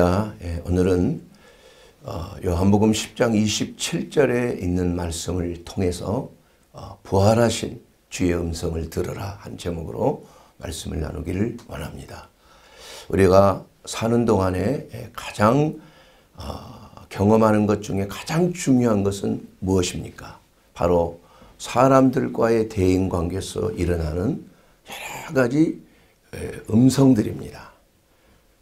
예, 오늘은 어, 요한복음 10장 27절에 있는 말씀을 통해서 어, 부활하신 주의 음성을 들으라 한 제목으로 말씀을 나누기를 원합니다. 우리가 사는 동안에 예, 가장 어, 경험하는 것 중에 가장 중요한 것은 무엇입니까? 바로 사람들과의 대인 관계에서 일어나는 여러 가지 예, 음성들입니다.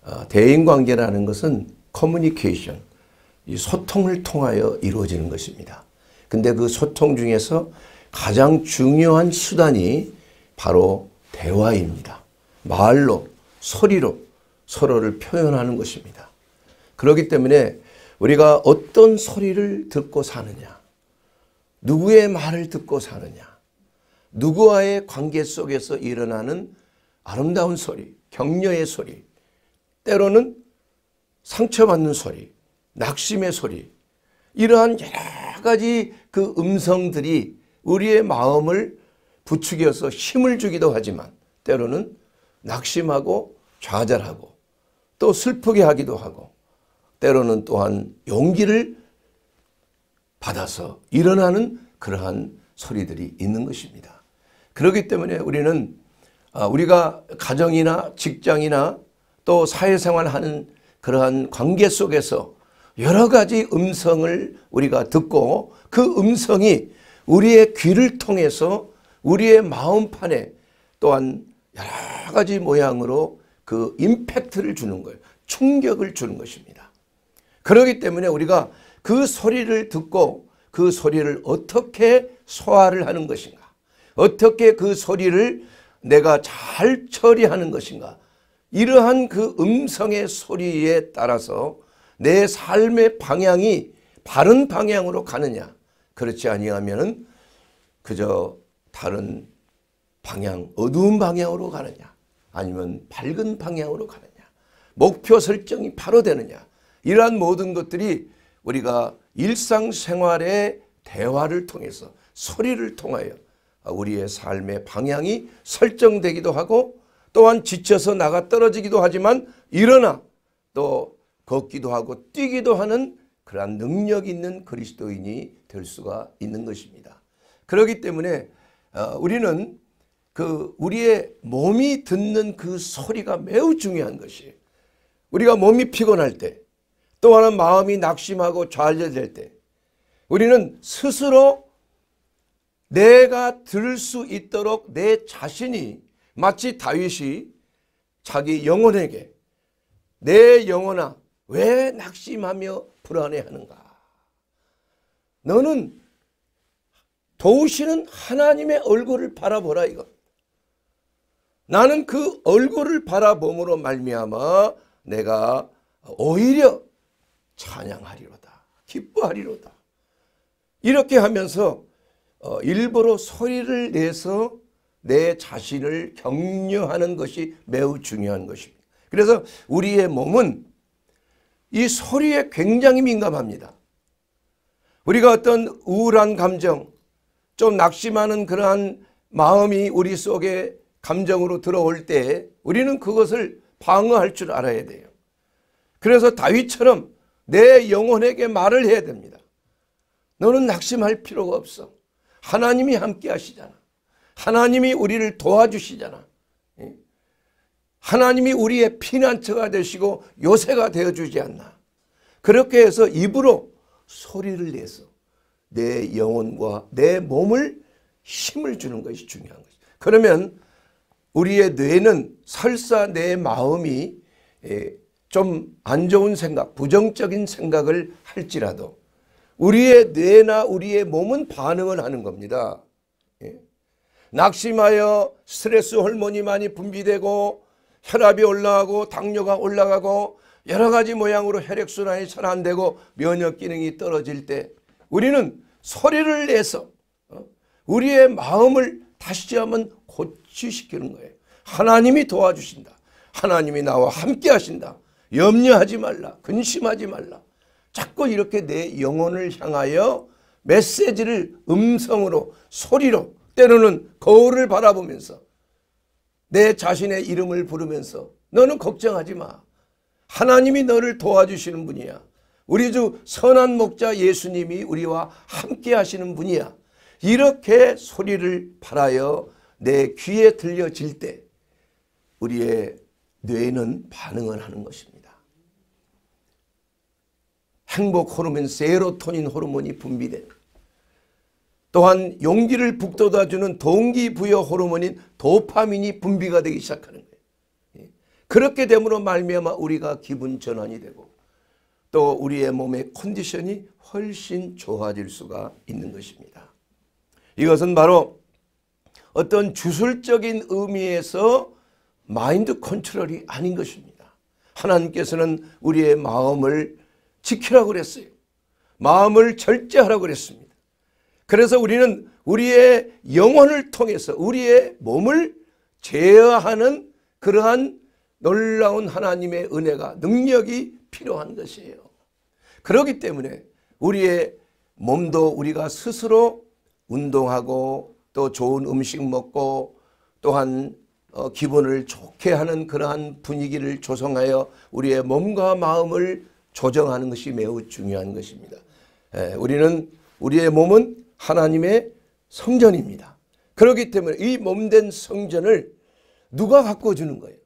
어, 대인관계라는 것은 커뮤니케이션, 소통을 통하여 이루어지는 것입니다. 근데 그 소통 중에서 가장 중요한 수단이 바로 대화입니다. 말로, 소리로 서로를 표현하는 것입니다. 그렇기 때문에 우리가 어떤 소리를 듣고 사느냐, 누구의 말을 듣고 사느냐, 누구와의 관계 속에서 일어나는 아름다운 소리, 격려의 소리, 때로는 상처받는 소리, 낙심의 소리, 이러한 여러 가지 그 음성들이 우리의 마음을 부추겨서 힘을 주기도 하지만 때로는 낙심하고 좌절하고 또 슬프게 하기도 하고 때로는 또한 용기를 받아서 일어나는 그러한 소리들이 있는 것입니다. 그렇기 때문에 우리는 아, 우리가 가정이나 직장이나 또 사회생활하는 그러한 관계 속에서 여러 가지 음성을 우리가 듣고 그 음성이 우리의 귀를 통해서 우리의 마음판에 또한 여러 가지 모양으로 그 임팩트를 주는 거예요. 충격을 주는 것입니다. 그러기 때문에 우리가 그 소리를 듣고 그 소리를 어떻게 소화를 하는 것인가 어떻게 그 소리를 내가 잘 처리하는 것인가 이러한 그 음성의 소리에 따라서 내 삶의 방향이 바른 방향으로 가느냐 그렇지 아니하면 그저 다른 방향 어두운 방향으로 가느냐 아니면 밝은 방향으로 가느냐 목표 설정이 바로 되느냐 이러한 모든 것들이 우리가 일상생활의 대화를 통해서 소리를 통하여 우리의 삶의 방향이 설정되기도 하고 또한 지쳐서 나가 떨어지기도 하지만 일어나 또 걷기도 하고 뛰기도 하는 그러한 능력 있는 그리스도인이 될 수가 있는 것입니다. 그렇기 때문에 어, 우리는 그 우리의 몸이 듣는 그 소리가 매우 중요한 것이 우리가 몸이 피곤할 때 또한 마음이 낙심하고 좌절될 때 우리는 스스로 내가 들을 수 있도록 내 자신이 마치 다윗이 자기 영혼에게 내 영혼아 왜 낙심하며 불안해하는가 너는 도우시는 하나님의 얼굴을 바라보라 이거 나는 그 얼굴을 바라봄으로 말미암아 내가 오히려 찬양하리로다 기뻐하리로다 이렇게 하면서 어, 일부러 소리를 내서 내 자신을 격려하는 것이 매우 중요한 것입니다. 그래서 우리의 몸은 이 소리에 굉장히 민감합니다. 우리가 어떤 우울한 감정, 좀 낙심하는 그러한 마음이 우리 속에 감정으로 들어올 때 우리는 그것을 방어할 줄 알아야 돼요. 그래서 다윗처럼 내 영혼에게 말을 해야 됩니다. 너는 낙심할 필요가 없어. 하나님이 함께 하시잖아. 하나님이 우리를 도와주시잖아. 하나님이 우리의 피난처가 되시고 요새가 되어주지 않나. 그렇게 해서 입으로 소리를 내서 내 영혼과 내 몸을 힘을 주는 것이 중요한 것이죠. 그러면 우리의 뇌는 설사 내 마음이 예, 좀안 좋은 생각, 부정적인 생각을 할지라도 우리의 뇌나 우리의 몸은 반응을 하는 겁니다. 예? 낙심하여 스트레스 호르몬이 많이 분비되고 혈압이 올라가고 당뇨가 올라가고 여러 가지 모양으로 혈액순환이 잘 안되고 면역 기능이 떨어질 때 우리는 소리를 내서 어, 우리의 마음을 다시 한번 고치시키는 거예요. 하나님이 도와주신다. 하나님이 나와 함께 하신다. 염려하지 말라. 근심하지 말라. 자꾸 이렇게 내 영혼을 향하여 메시지를 음성으로 소리로 때로는 거울을 바라보면서 내 자신의 이름을 부르면서 너는 걱정하지 마. 하나님이 너를 도와주시는 분이야. 우리 주 선한 목자 예수님이 우리와 함께 하시는 분이야. 이렇게 소리를 바라여내 귀에 들려질 때 우리의 뇌는 반응을 하는 것입니다. 행복 호르몬 세로토닌 호르몬이 분비된 또한 용기를 북돋아주는 동기부여 호르몬인 도파민이 분비가 되기 시작하는 거예요. 예. 그렇게 됨으로 말미암아 우리가 기분 전환이 되고 또 우리의 몸의 컨디션이 훨씬 좋아질 수가 있는 것입니다. 이것은 바로 어떤 주술적인 의미에서 마인드 컨트롤이 아닌 것입니다. 하나님께서는 우리의 마음을 지키라고 그랬어요. 마음을 절제하라고 그랬습니다. 그래서 우리는 우리의 영혼을 통해서 우리의 몸을 제어하는 그러한 놀라운 하나님의 은혜가 능력이 필요한 것이에요. 그렇기 때문에 우리의 몸도 우리가 스스로 운동하고 또 좋은 음식 먹고 또한 어, 기분을 좋게 하는 그러한 분위기를 조성하여 우리의 몸과 마음을 조정하는 것이 매우 중요한 것입니다. 예, 우리는 우리의 몸은 하나님의 성전입니다. 그렇기 때문에 이 몸된 성전을 누가 갖고 주는 거예요?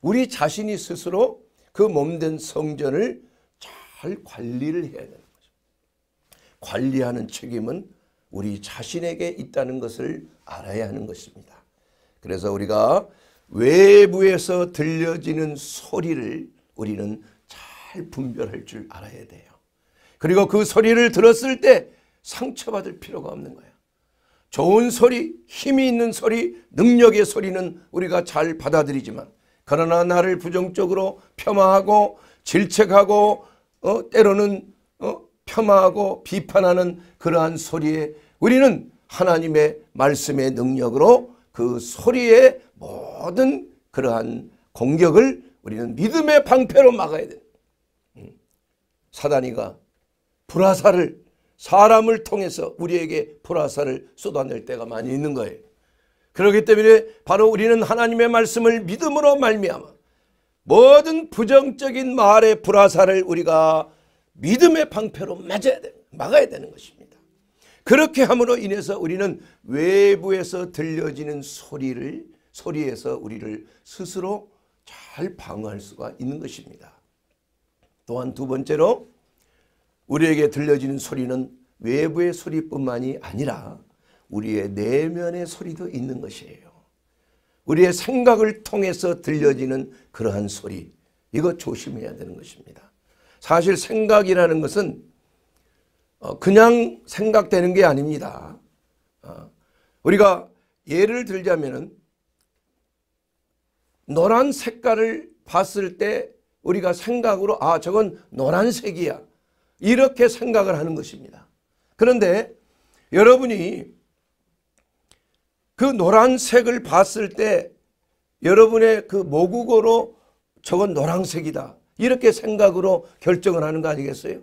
우리 자신이 스스로 그 몸된 성전을 잘 관리를 해야 되는 거죠. 관리하는 책임은 우리 자신에게 있다는 것을 알아야 하는 것입니다. 그래서 우리가 외부에서 들려지는 소리를 우리는 잘 분별할 줄 알아야 돼요. 그리고 그 소리를 들었을 때 상처받을 필요가 없는 거야. 좋은 소리, 힘이 있는 소리, 능력의 소리는 우리가 잘 받아들이지만 그러나 나를 부정적으로 폄하하고 질책하고 어, 때로는 어, 폄하하고 비판하는 그러한 소리에 우리는 하나님의 말씀의 능력으로 그 소리의 모든 그러한 공격을 우리는 믿음의 방패로 막아야 돼. 음. 사단이가 불화사를 사람을 통해서 우리에게 불화살을 쏟아낼 때가 많이 있는 거예요. 그렇기 때문에 바로 우리는 하나님의 말씀을 믿음으로 말미암아 모든 부정적인 말의 불화살을 우리가 믿음의 방패로 맞아야 돼, 막아야 되는 것입니다. 그렇게 함으로 인해서 우리는 외부에서 들려지는 소리를 소리에서 우리를 스스로 잘 방어할 수가 있는 것입니다. 또한 두 번째로 우리에게 들려지는 소리는 외부의 소리뿐만이 아니라 우리의 내면의 소리도 있는 것이에요. 우리의 생각을 통해서 들려지는 그러한 소리 이거 조심해야 되는 것입니다. 사실 생각이라는 것은 어, 그냥 생각되는 게 아닙니다. 어, 우리가 예를 들자면 노란 색깔을 봤을 때 우리가 생각으로 아 저건 노란색이야 이렇게 생각을 하는 것입니다. 그런데 여러분이 그 노란색을 봤을 때 여러분의 그 모국어로 저건 노란색이다. 이렇게 생각으로 결정을 하는 거 아니겠어요?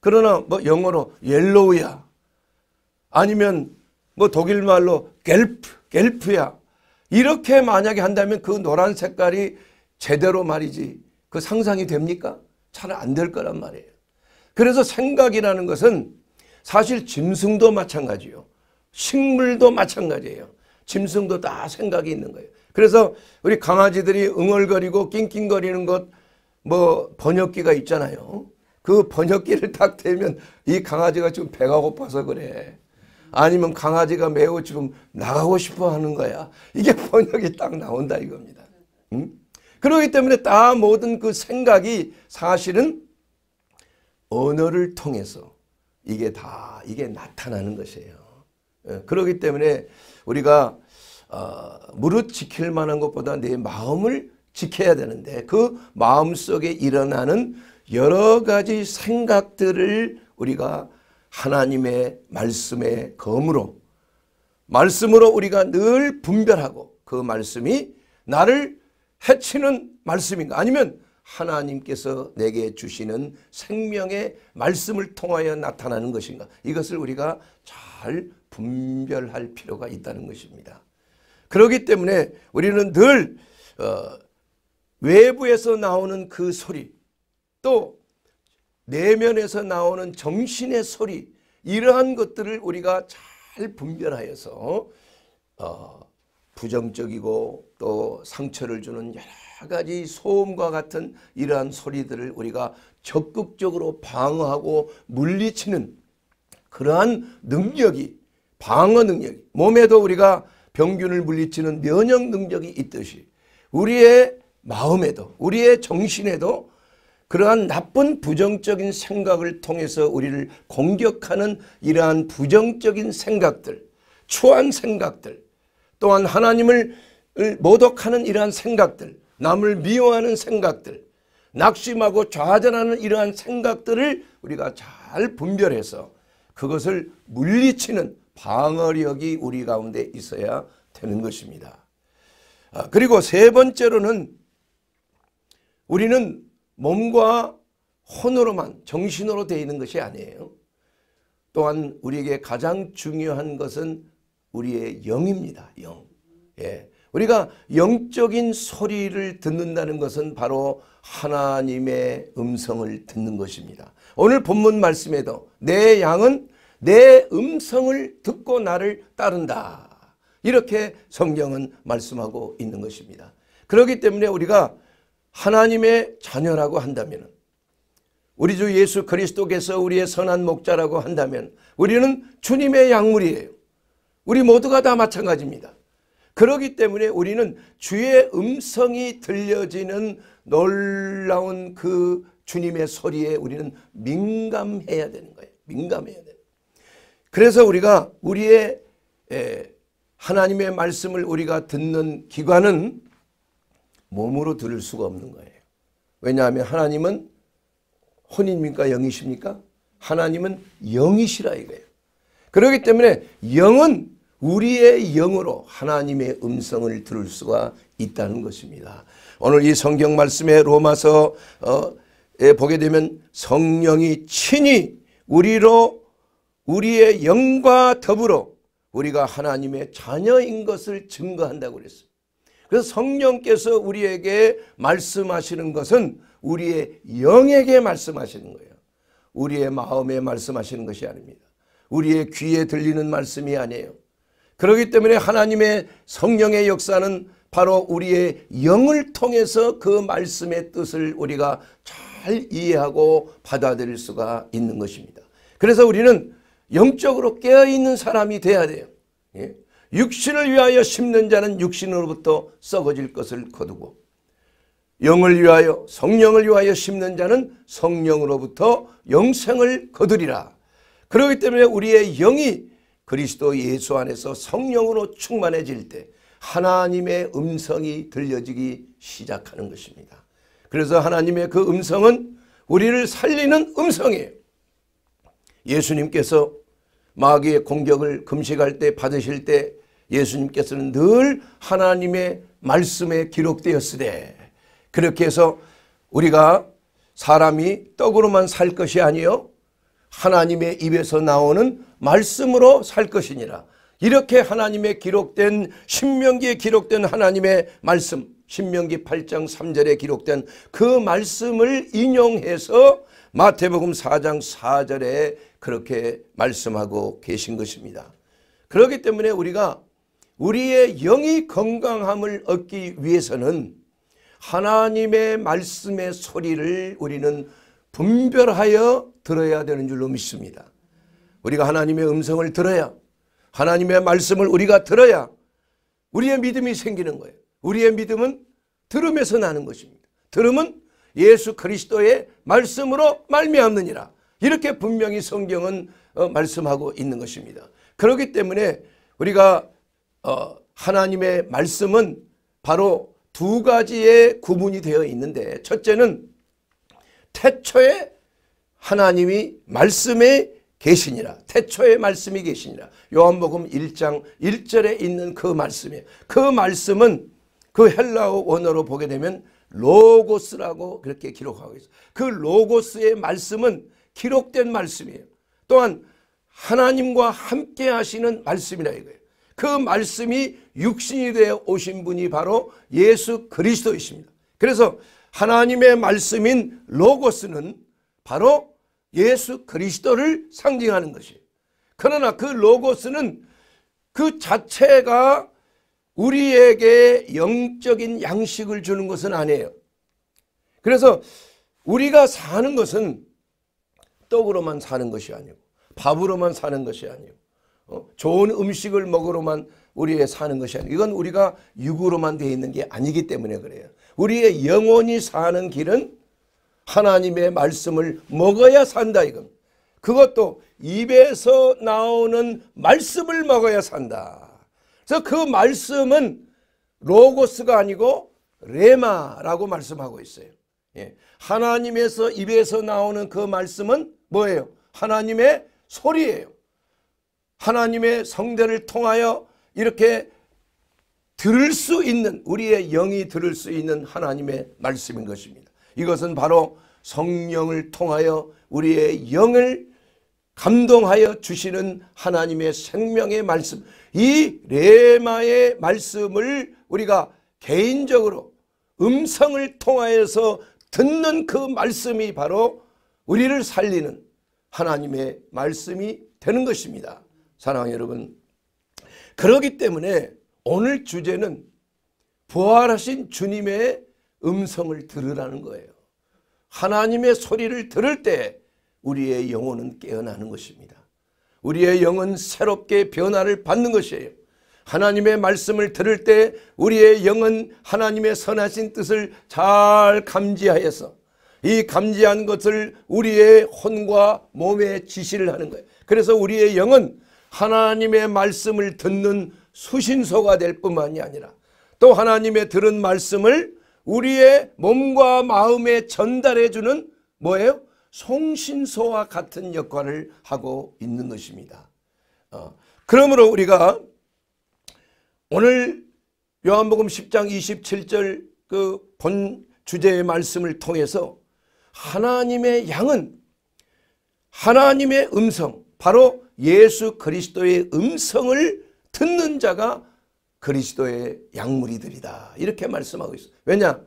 그러나 뭐 영어로 옐로우야 아니면 뭐 독일말로 겔프, 겔프야 이렇게 만약에 한다면 그 노란 색깔이 제대로 말이지 그 상상이 됩니까? 잘 안 될 거란 말이에요. 그래서 생각이라는 것은 사실 짐승도 마찬가지요. 식물도 마찬가지예요. 짐승도 다 생각이 있는 거예요. 그래서 우리 강아지들이 응얼거리고 낑낑거리는 것 뭐 번역기가 있잖아요. 그 번역기를 딱 대면 이 강아지가 지금 배가 고파서 그래. 아니면 강아지가 매우 지금 나가고 싶어 하는 거야. 이게 번역이 딱 나온다 이겁니다. 음? 그러기 때문에 다 모든 그 생각이 사실은 언어를 통해서 이게 다 이게 나타나는 것이에요. 예, 그렇기 때문에 우리가 어, 무릇 지킬 만한 것보다 내 마음을 지켜야 되는데 그 마음속에 일어나는 여러 가지 생각들을 우리가 하나님의 말씀의 검으로 말씀으로 우리가 늘 분별하고 그 말씀이 나를 해치는 말씀인가 아니면 하나님께서 내게 주시는 생명의 말씀을 통하여 나타나는 것인가 이것을 우리가 잘 분별할 필요가 있다는 것입니다. 그렇기 때문에 우리는 늘 어, 외부에서 나오는 그 소리 또 내면에서 나오는 정신의 소리 이러한 것들을 우리가 잘 분별하여서 어, 부정적이고 또 상처를 주는 여러 가지 소음과 같은 이러한 소리들을 우리가 적극적으로 방어하고 물리치는 그러한 능력이 방어 능력이 몸에도 우리가 병균을 물리치는 면역 능력이 있듯이 우리의 마음에도 우리의 정신에도 그러한 나쁜 부정적인 생각을 통해서 우리를 공격하는 이러한 부정적인 생각들 추한 생각들 또한 하나님을 모독하는 이러한 생각들 남을 미워하는 생각들, 낙심하고 좌절하는 이러한 생각들을 우리가 잘 분별해서 그것을 물리치는 방어력이 우리 가운데 있어야 되는 것입니다. 아, 그리고 세 번째로는 우리는 몸과 혼으로만 정신으로 되어 있는 것이 아니에요. 또한 우리에게 가장 중요한 것은 우리의 영입니다. 영. 예. 우리가 영적인 소리를 듣는다는 것은 바로 하나님의 음성을 듣는 것입니다. 오늘 본문 말씀에도 내 양은 내 음성을 듣고 나를 따른다. 이렇게 성경은 말씀하고 있는 것입니다. 그렇기 때문에 우리가 하나님의 자녀라고 한다면 우리 주 예수 그리스도께서 우리의 선한 목자라고 한다면 우리는 주님의 양물이에요. 우리 모두가 다 마찬가지입니다. 그러기 때문에 우리는 주의 음성이 들려지는 놀라운 그 주님의 소리에 우리는 민감해야 되는 거예요. 민감해야 돼요. 그래서 우리가 우리의 하나님의 말씀을 우리가 듣는 기관은 몸으로 들을 수가 없는 거예요. 왜냐하면 하나님은 혼입니까 영이십니까? 하나님은 영이시라 이거예요. 그렇기 때문에 영은 우리의 영으로 하나님의 음성을 들을 수가 있다는 것입니다. 오늘 이 성경 말씀에 로마서 어, 에 보게 되면 성령이 친히 우리로 우리의 영과 더불어 우리가 하나님의 자녀인 것을 증거한다고 그랬어요. 그래서 성령께서 우리에게 말씀하시는 것은 우리의 영에게 말씀하시는 거예요. 우리의 마음에 말씀하시는 것이 아닙니다. 우리의 귀에 들리는 말씀이 아니에요. 그러기 때문에 하나님의 성령의 역사는 바로 우리의 영을 통해서 그 말씀의 뜻을 우리가 잘 이해하고 받아들일 수가 있는 것입니다. 그래서 우리는 영적으로 깨어있는 사람이 돼야 돼요. 예? 육신을 위하여 심는 자는 육신으로부터 썩어질 것을 거두고 영을 위하여 성령을 위하여 심는 자는 성령으로부터 영생을 거두리라. 그렇기 때문에 우리의 영이 그리스도 예수 안에서 성령으로 충만해질 때 하나님의 음성이 들려지기 시작하는 것입니다. 그래서 하나님의 그 음성은 우리를 살리는 음성이에요. 예수님께서 마귀의 공격을 금식할 때 받으실 때 예수님께서는 늘 하나님의 말씀에 기록되었으되 그렇게 해서 우리가 사람이 떡으로만 살 것이 아니요 하나님의 입에서 나오는 말씀으로 살 것이니라. 이렇게 하나님의 기록된 신명기에 기록된 하나님의 말씀 신명기 8장 3절에 기록된 그 말씀을 인용해서 마태복음 4장 4절에 그렇게 말씀하고 계신 것입니다. 그렇기 때문에 우리가 우리의 영이 건강함을 얻기 위해서는 하나님의 말씀의 소리를 우리는 분별하여 들어야 되는 줄로 믿습니다. 우리가 하나님의 음성을 들어야 하나님의 말씀을 우리가 들어야 우리의 믿음이 생기는 거예요. 우리의 믿음은 들음에서 나는 것입니다. 들음은 예수 그리스도의 말씀으로 말미암느니라. 이렇게 분명히 성경은 어, 말씀하고 있는 것입니다. 그렇기 때문에 우리가 어, 하나님의 말씀은 바로 두 가지의 구분이 되어 있는데 첫째는 태초에 하나님이 말씀에 계시니라. 태초에 말씀이 계시니라. 요한복음 1장 1절에 있는 그 말씀이에요. 그 말씀은 그 헬라어 원어로 보게 되면 로고스라고 그렇게 기록하고 있어요. 그 로고스의 말씀은 기록된 말씀이에요. 또한 하나님과 함께 하시는 말씀이라 이거예요. 그 말씀이 육신이 되어 오신 분이 바로 예수 그리스도이십니다. 그래서 하나님의 말씀인 로고스는 바로 예수 그리스도를 상징하는 것이에요. 그러나 그 로고스는 그 자체가 우리에게 영적인 양식을 주는 것은 아니에요. 그래서 우리가 사는 것은 떡으로만 사는 것이 아니고 밥으로만 사는 것이 아니고 어? 좋은 음식을 먹으로만 우리의 사는 것이 아니고 이건 우리가 육으로만 되어 있는 게 아니기 때문에 그래요. 우리의 영혼이 사는 길은 하나님의 말씀을 먹어야 산다 이건 그것도 입에서 나오는 말씀을 먹어야 산다. 그래서 그 말씀은 로고스가 아니고 레마라고 말씀하고 있어요. 예. 하나님에서 입에서 나오는 그 말씀은 뭐예요? 하나님의 소리예요. 하나님의 성대를 통하여 이렇게 들을 수 있는 우리의 영이 들을 수 있는 하나님의 말씀인 것입니다. 이것은 바로 성령을 통하여 우리의 영을 감동하여 주시는 하나님의 생명의 말씀 이 레마의 말씀을 우리가 개인적으로 음성을 통하여서 듣는 그 말씀이 바로 우리를 살리는 하나님의 말씀이 되는 것입니다. 사랑하는 여러분 그러기 때문에 오늘 주제는 부활하신 주님의 음성을 들으라는 거예요. 하나님의 소리를 들을 때 우리의 영혼은 깨어나는 것입니다. 우리의 영은 새롭게 변화를 받는 것이에요. 하나님의 말씀을 들을 때 우리의 영은 하나님의 선하신 뜻을 잘 감지하여서 이 감지한 것을 우리의 혼과 몸에 지시를 하는 거예요. 그래서 우리의 영은 하나님의 말씀을 듣는 수신소가 될 뿐만이 아니라 또 하나님의 들은 말씀을 우리의 몸과 마음에 전달해 주는 뭐예요? 송신소와 같은 역할을 하고 있는 것입니다. 어. 그러므로 우리가 오늘 요한복음 10장 27절 그 본 주제의 말씀을 통해서 하나님의 양은 하나님의 음성 바로 예수 그리스도의 음성을 듣는 자가 그리스도의 약물이들이다 이렇게 말씀하고 있어 왜냐?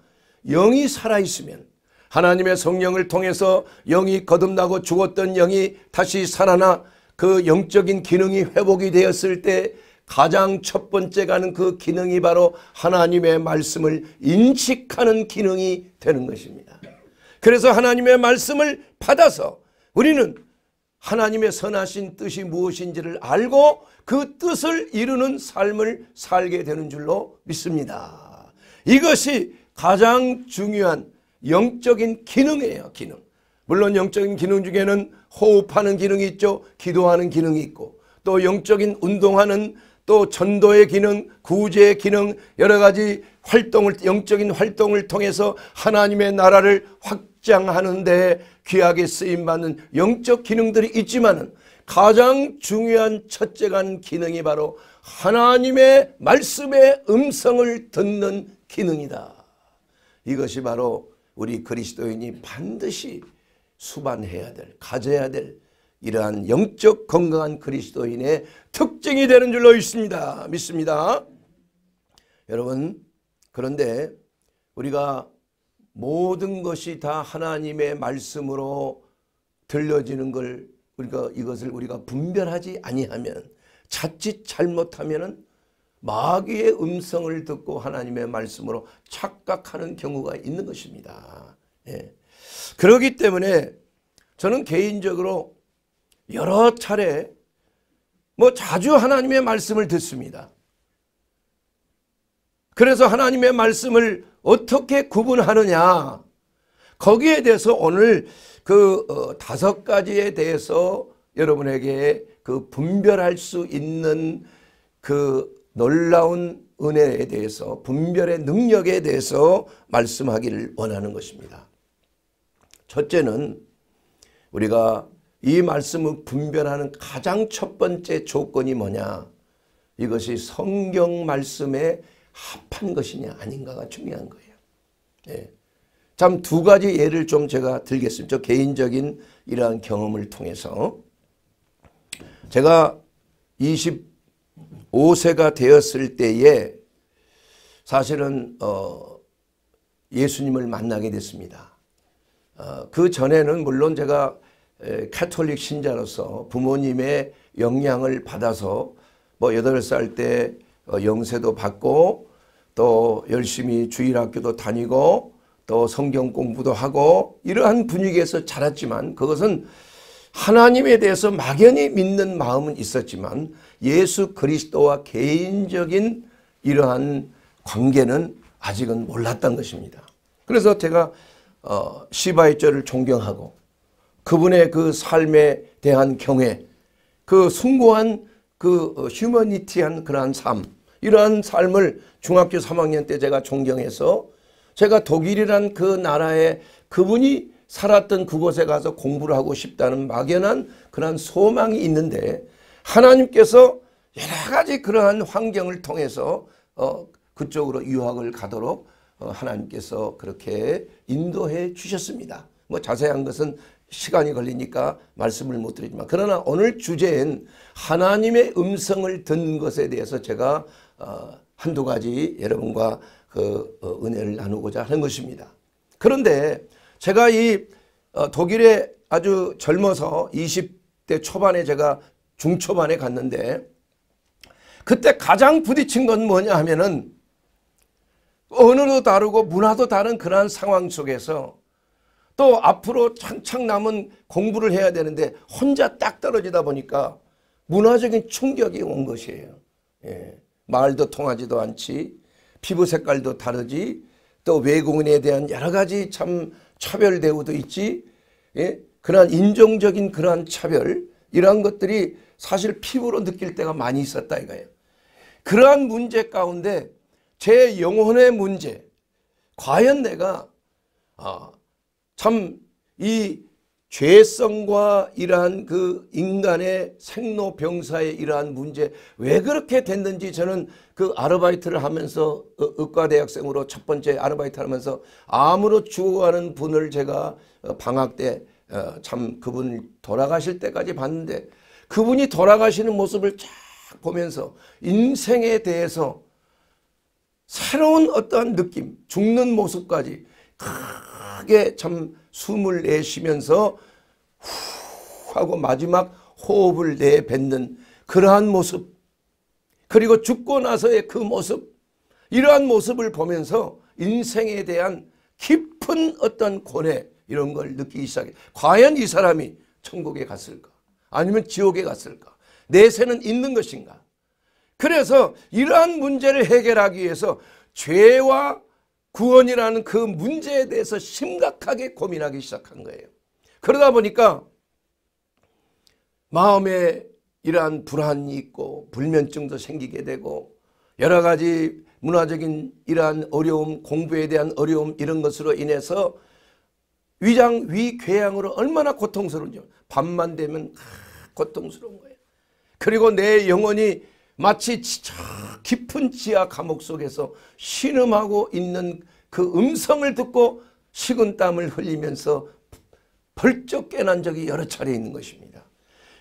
영이 살아있으면 하나님의 성령을 통해서 영이 거듭나고 죽었던 영이 다시 살아나 그 영적인 기능이 회복이 되었을 때 가장 첫 번째 가는 그 기능이 바로 하나님의 말씀을 인식하는 기능이 되는 것입니다. 그래서 하나님의 말씀을 받아서 우리는 하나님의 선하신 뜻이 무엇인지를 알고 그 뜻을 이루는 삶을 살게 되는 줄로 믿습니다. 이것이 가장 중요한 영적인 기능이에요. 기능. 물론 영적인 기능 중에는 호흡하는 기능이 있죠. 기도하는 기능이 있고 또 영적인 운동하는 또 전도의 기능, 구제의 기능, 여러 가지 활동을 영적인 활동을 통해서 하나님의 나라를 확장하는 데 귀하게 쓰임 받는 영적 기능들이 있지만 가장 중요한 첫째간 기능이 바로 하나님의 말씀의 음성을 듣는 기능이다. 이것이 바로 우리 그리스도인이 반드시 수반해야 될, 가져야 될 이러한 영적 건강한 그리스도인의 특징이 되는 줄로 있습니다. 믿습니다. 여러분 그런데 우리가 모든 것이 다 하나님의 말씀으로 들려지는 걸 우리가 이것을 우리가 분별하지 아니하면 자칫 잘못하면 마귀의 음성을 듣고 하나님의 말씀으로 착각하는 경우가 있는 것입니다. 예. 그러기 때문에 저는 개인적으로 여러 차례 뭐 자주 하나님의 말씀을 듣습니다. 그래서 하나님의 말씀을 어떻게 구분하느냐 거기에 대해서 오늘 그 어, 다섯 가지에 대해서 여러분에게 그 분별할 수 있는 그 놀라운 은혜에 대해서 분별의 능력에 대해서 말씀하기를 원하는 것입니다. 첫째는 우리가 이 말씀을 분별하는 가장 첫 번째 조건이 뭐냐 이것이 성경 말씀의 합한 것이냐 아닌가가 중요한 거예요. 예. 참 두 가지 예를 좀 제가 들겠습니다. 개인적인 이러한 경험을 통해서 제가 25세가 되었을 때에 사실은 어 예수님을 만나게 됐습니다. 어그 전에는 물론 제가 카톨릭 신자로서 부모님의 영향을 받아서 뭐 8살 때 어, 영세도 받고 또 열심히 주일 학교도 다니고 또 성경 공부도 하고 이러한 분위기에서 자랐지만 그것은 하나님에 대해서 막연히 믿는 마음은 있었지만 예수 그리스도와 개인적인 이러한 관계는 아직은 몰랐던 것입니다. 그래서 제가 어, 시바이저를 존경하고 그분의 그 삶에 대한 경외 그 숭고한 그 휴머니티한 어, 그러한 삶 이러한 삶을 중학교 3학년 때 제가 존경해서 제가 독일이란 그 나라에 그분이 살았던 그곳에 가서 공부를 하고 싶다는 막연한 그러한 소망이 있는데 하나님께서 여러 가지 그러한 환경을 통해서 어, 그쪽으로 유학을 가도록 어, 하나님께서 그렇게 인도해 주셨습니다. 뭐 자세한 것은 시간이 걸리니까 말씀을 못 드리지만 그러나 오늘 주제인 하나님의 음성을 듣는 것에 대해서 제가 어, 한두 가지 여러분과 그 어, 은혜를 나누고자 하는 것입니다. 그런데 제가 이 어, 독일에 아주 젊어서 20대 초반에 제가 중초반에 갔는데 그때 가장 부딪힌 건 뭐냐 하면은 언어도 다르고 문화도 다른 그러한 상황 속에서 또 앞으로 창창 남은 공부를 해야 되는데 혼자 딱 떨어지다 보니까 문화적인 충격이 온 것이에요. 예. 말도 통하지도 않지 피부 색깔도 다르지 또 외국인에 대한 여러 가지 참 차별 대우도 있지 예? 그러한 인종적인 그러한 차별 이러한 것들이 사실 피부로 느낄 때가 많이 있었다 이거예요. 그러한 문제 가운데 제 영혼의 문제 과연 내가 아, 참이 죄성과 이러한 그 인간의 생로병사의 이러한 문제 왜 그렇게 됐는지 저는 그 아르바이트를 하면서 어, 의과대학생으로 첫 번째 아르바이트 를 하면서 암으로 죽어가는 분을 제가 어, 방학 때참 어, 그분 돌아가실 때까지 봤는데 그분이 돌아가시는 모습을 쫙 보면서 인생에 대해서 새로운 어떠한 느낌 죽는 모습까지 크게 참 숨을 내쉬면서 후 하고 마지막 호흡을 내뱉는 그러한 모습 그리고 죽고 나서의 그 모습 이러한 모습을 보면서 인생에 대한 깊은 어떤 고뇌 이런 걸 느끼기 시작해 과연 이 사람이 천국에 갔을까 아니면 지옥에 갔을까 내세는 있는 것인가 그래서 이러한 문제를 해결하기 위해서 죄와 구원이라는 그 문제에 대해서 심각하게 고민하기 시작한 거예요. 그러다 보니까 마음에 이러한 불안이 있고 불면증도 생기게 되고 여러 가지 문화적인 이러한 어려움 공부에 대한 어려움 이런 것으로 인해서 위장 위궤양으로 얼마나 고통스러운지 밤만 되면 아, 고통스러운 거예요. 그리고 내 영혼이 마치 깊은 지하 감옥 속에서 신음하고 있는 그 음성을 듣고 식은 땀을 흘리면서 벌쩍 깨난 적이 여러 차례 있는 것입니다.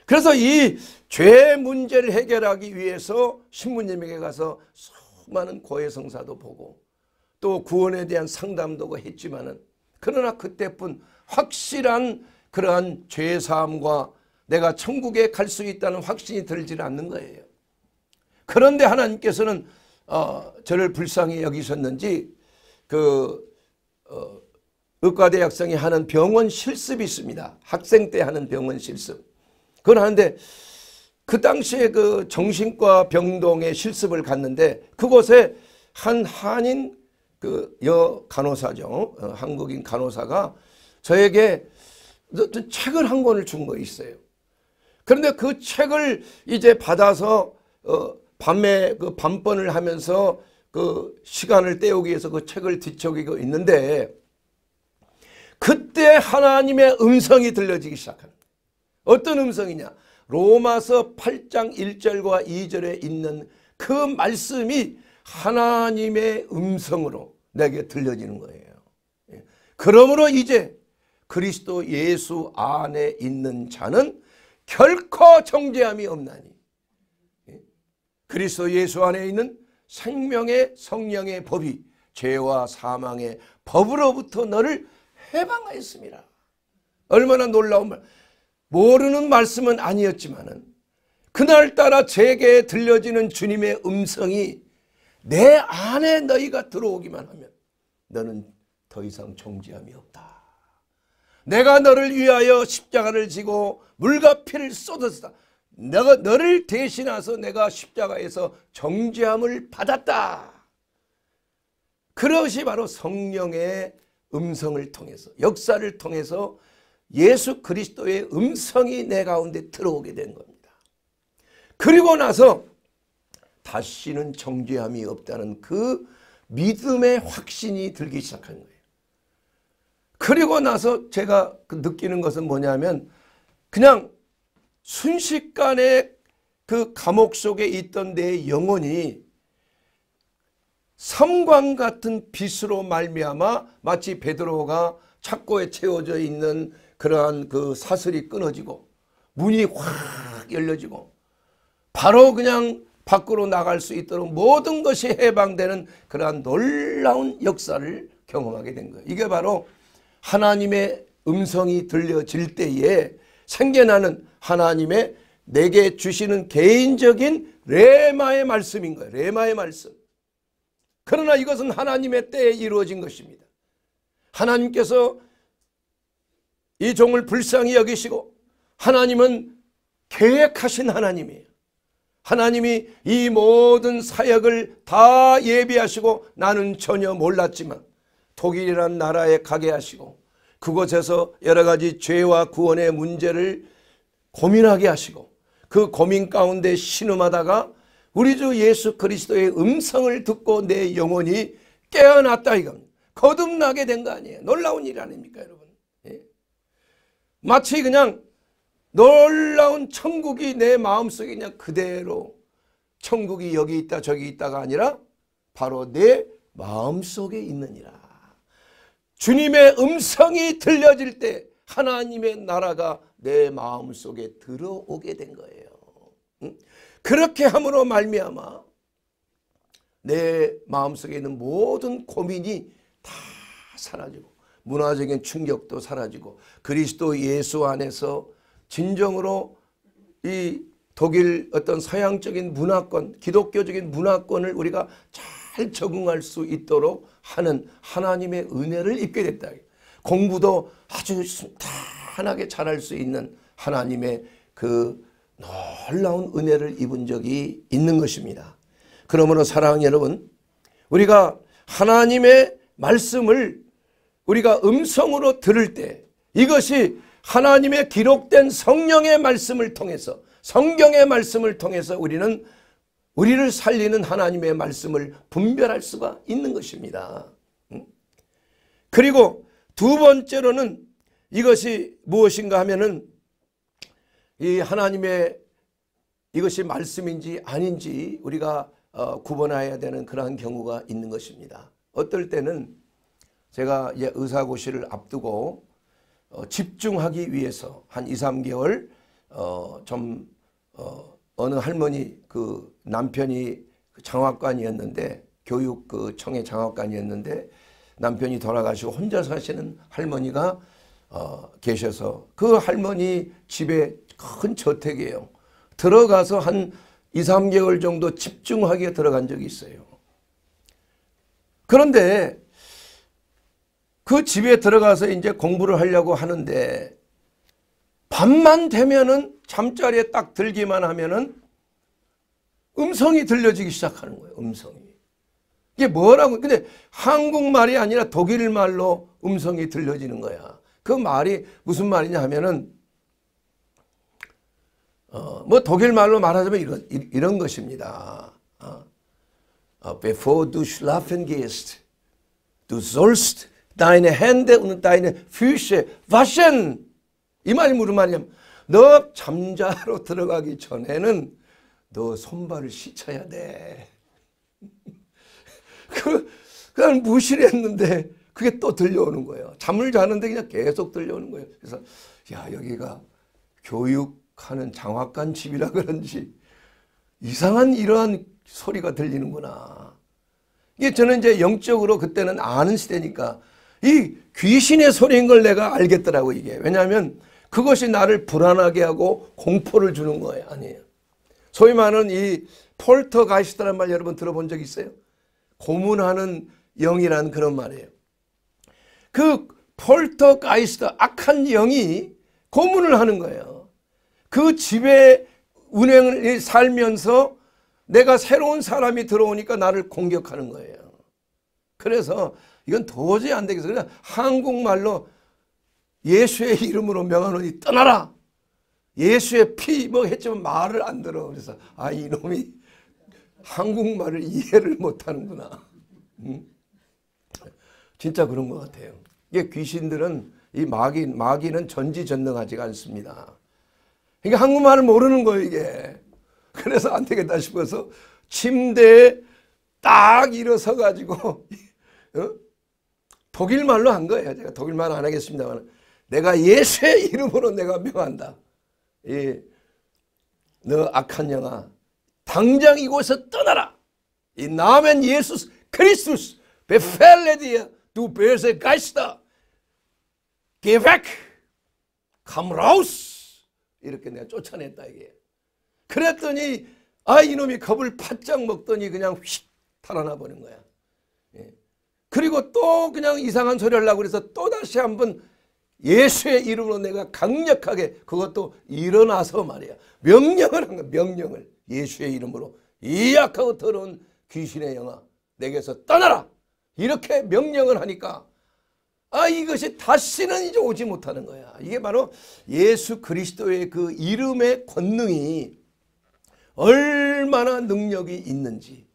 그래서 이 죄 문제를 해결하기 위해서 신부님에게 가서 수많은 고해성사도 보고 또 구원에 대한 상담도 그 했지만은 그러나 그때뿐 확실한 그러한 죄사함과 내가 천국에 갈 수 있다는 확신이 들질 않는 거예요. 그런데 하나님께서는 어, 저를 불쌍히 여기셨는지 그 어, 의과대 학생이 하는 병원 실습이 있습니다. 학생 때 하는 병원 실습. 그걸 하는데 그 당시에 그 정신과 병동에 실습을 갔는데 그곳에 한 한인 그 여 간호사죠. 어, 한국인 간호사가 저에게 어떤 책을 한 권을 준 거 있어요. 그런데 그 책을 이제 받아서 어, 밤에 그 밤번을 하면서 그 시간을 때우기 위해서 그 책을 뒤척이고 있는데 그때 하나님의 음성이 들려지기 시작합니다 어떤 음성이냐? 로마서 8장 1절과 2절에 있는 그 말씀이 하나님의 음성으로 내게 들려지는 거예요. 예. 그러므로 이제 그리스도 예수 안에 있는 자는 결코 정죄함이 없나니 그리스도 예수 안에 있는 생명의 성령의 법이 죄와 사망의 법으로부터 너를 해방하였습니다. 얼마나 놀라운 말. 모르는 말씀은 아니었지만 그날따라 제게 들려지는 주님의 음성이 내 안에 너희가 들어오기만 하면 너는 더 이상 정죄함이 없다. 내가 너를 위하여 십자가를 지고 물과 피를 쏟았다. 내가 너를 대신해서 내가 십자가에서 정죄함을 받았다. 그것이 바로 성령의 음성을 통해서 역사를 통해서 예수 그리스도의 음성이 내 가운데 들어오게 된 겁니다. 그리고 나서 다시는 정죄함이 없다는 그 믿음의 확신이 들기 시작한 거예요. 그리고 나서 제가 그 느끼는 것은 뭐냐면 그냥 순식간에 그 감옥 속에 있던 내 영혼이 섬광 같은 빛으로 말미암아 마치 베드로가 착고에 채워져 있는 그러한 그 사슬이 끊어지고 문이 확 열려지고 바로 그냥 밖으로 나갈 수 있도록 모든 것이 해방되는 그러한 놀라운 역사를 경험하게 된 거예요. 이게 바로 하나님의 음성이 들려질 때에 생겨나는 하나님의 내게 주시는 개인적인 레마의 말씀인 거예요. 레마의 말씀. 그러나 이것은 하나님의 때에 이루어진 것입니다. 하나님께서 이 종을 불쌍히 여기시고 하나님은 계획하신 하나님이에요. 하나님이 이 모든 사역을 다 예비하시고 나는 전혀 몰랐지만 독일이라 나라에 가게 하시고 그곳에서 여러 가지 죄와 구원의 문제를 고민하게 하시고 그 고민 가운데 신음하다가 우리 주 예수 그리스도의 음성을 듣고 내 영혼이 깨어났다 이건 거듭나게 된 거 아니에요. 놀라운 일 아닙니까 여러분. 예? 마치 그냥 놀라운 천국이 내 마음속에 그냥 그대로 천국이 여기 있다 저기 있다가 아니라 바로 내 마음속에 있느니라. 주님의 음성이 들려질 때 하나님의 나라가 내 마음속에 들어오게 된 거예요. 그렇게 함으로 말미암아 내 마음속에 있는 모든 고민이 다 사라지고 문화적인 충격도 사라지고 그리스도 예수 안에서 진정으로 이 독일 어떤 서양적인 문화권, 기독교적인 문화권을 우리가 잘 적응할 수 있도록 하는 하나님의 은혜를 입게 됐다. 공부도 아주 다 편하게 자랄 수 있는 하나님의 그 놀라운 은혜를 입은 적이 있는 것입니다. 그러므로 사랑하는 여러분 우리가 하나님의 말씀을 우리가 음성으로 들을 때 이것이 하나님의 기록된 성령의 말씀을 통해서 성경의 말씀을 통해서 우리는 우리를 살리는 하나님의 말씀을 분별할 수가 있는 것입니다. 음? 그리고 두 번째로는 이것이 무엇인가 하면은 이 하나님의 이것이 말씀인지 아닌지 우리가 어, 구분해야 되는 그러한 경우가 있는 것입니다. 어떨 때는 제가 의사고시를 앞두고 어, 집중하기 위해서 한 2, 3개월 어, 좀 어, 느 할머니 그 남편이 그 장학관이었는데 교육 그 청의 장학관이었는데 남편이 돌아가시고 혼자 사시는 할머니가 어, 계셔서 그 할머니 집에 큰 저택이에요. 들어가서 한 2, 3개월 정도 집중하게 들어간 적이 있어요. 그런데 그 집에 들어가서 이제 공부를 하려고 하는데 밤만 되면은 잠자리에 딱 들기만 하면은 음성이 들려지기 시작하는 거예요. 음성이. 이게 뭐라고 근데 한국말이 아니라 독일말로 음성이 들려지는 거야. 그 말이 무슨 말이냐 하면은 어, 뭐 독일 말로 말하자면 이런, 이런 것입니다. 어, 어 bevor du schlafen gehst, du sollst deine Hände und deine Füße waschen. 이 말이 무슨 말이냐면 너 잠자로 들어가기 전에는 너 손발을 씻어야 돼. 그, 그냥 무시를 했는데 그게 또 들려오는 거예요. 잠을 자는데 그냥 계속 들려오는 거예요. 그래서 야 여기가 교육하는 장학관 집이라 그런지 이상한 이러한 소리가 들리는구나. 이게 저는 이제 영적으로 그때는 아는 시대니까 이 귀신의 소리인 걸 내가 알겠더라고 이게. 왜냐하면 그것이 나를 불안하게 하고 공포를 주는 거예요. 아니에요. 소위 말하는 이 폴터가이스트라는 말 여러분 들어본 적 있어요? 고문하는 영이라는 그런 말이에요. 그 폴터가이스트 악한 영이 고문을 하는 거예요. 그 집에 운행을 살면서 내가 새로운 사람이 들어오니까 나를 공격하는 거예요. 그래서 이건 도저히 안 되겠어. 그냥 한국말로 예수의 이름으로 명하노니 떠나라. 예수의 피 뭐 했지만 말을 안 들어. 그래서 아 이놈이 한국말을 이해를 못하는구나. 응? 음? 진짜 그런 것 같아요. 이게 귀신들은 이 마귀, 마귀는 전지전능하지가 않습니다. 이게 그러니까 한국말을 모르는 거예요, 이게. 그래서 안 되겠다 싶어서 침대에 딱 일어서 가지고 어? 독일말로 한 거예요. 제가 독일말 안 하겠습니다만 내가 예수의 이름으로 내가 명한다. 이, 너 악한 영아 당장 이곳에서 떠나라. 이 나면 예수 그리스도스 베펠레디아 Du böse Geister, geh weg, komm raus. 이렇게 내가 쫓아냈다 이게. 그랬더니 아 이놈이 겁을 바짝 먹더니 그냥 휙 달아나 버린 거야. 예. 그리고 또 그냥 이상한 소리 하려고 그래서 또 다시 한번 예수의 이름으로 내가 강력하게 그것도 일어나서 말이야. 명령을 한 거야. 명령을 예수의 이름으로 이 약하고 더러운 귀신의 영아 내게서 떠나라. 이렇게 명령을 하니까 아 이것이 다시는 이제 오지 못하는 거야. 이게 바로 예수 그리스도의 그 이름의 권능이 얼마나 능력이 있는지.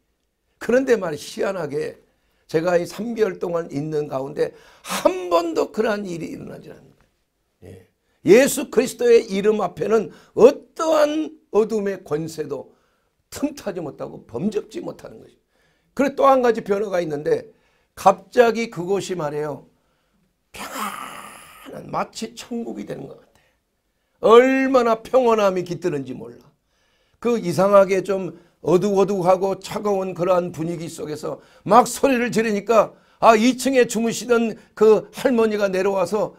그런데 말 희한하게 제가 이 3개월 동안 있는 가운데 한 번도 그러한 일이 일어나지 않는 거예요. 예. 예수 그리스도의 이름 앞에는 어떠한 어둠의 권세도 틈타지 못하고 범접지 못하는 거죠. 그리고 또 한 가지 변화가 있는데 갑자기 그곳이 말해요 평안한 마치 천국이 되는 것 같아. 요 얼마나 평온함이 깃드는지 몰라. 그 이상하게 좀 어둑어둑하고 차가운 그러한 분위기 속에서 막 소리를 지르니까 아 2층에 주무시던 그 할머니가 내려와서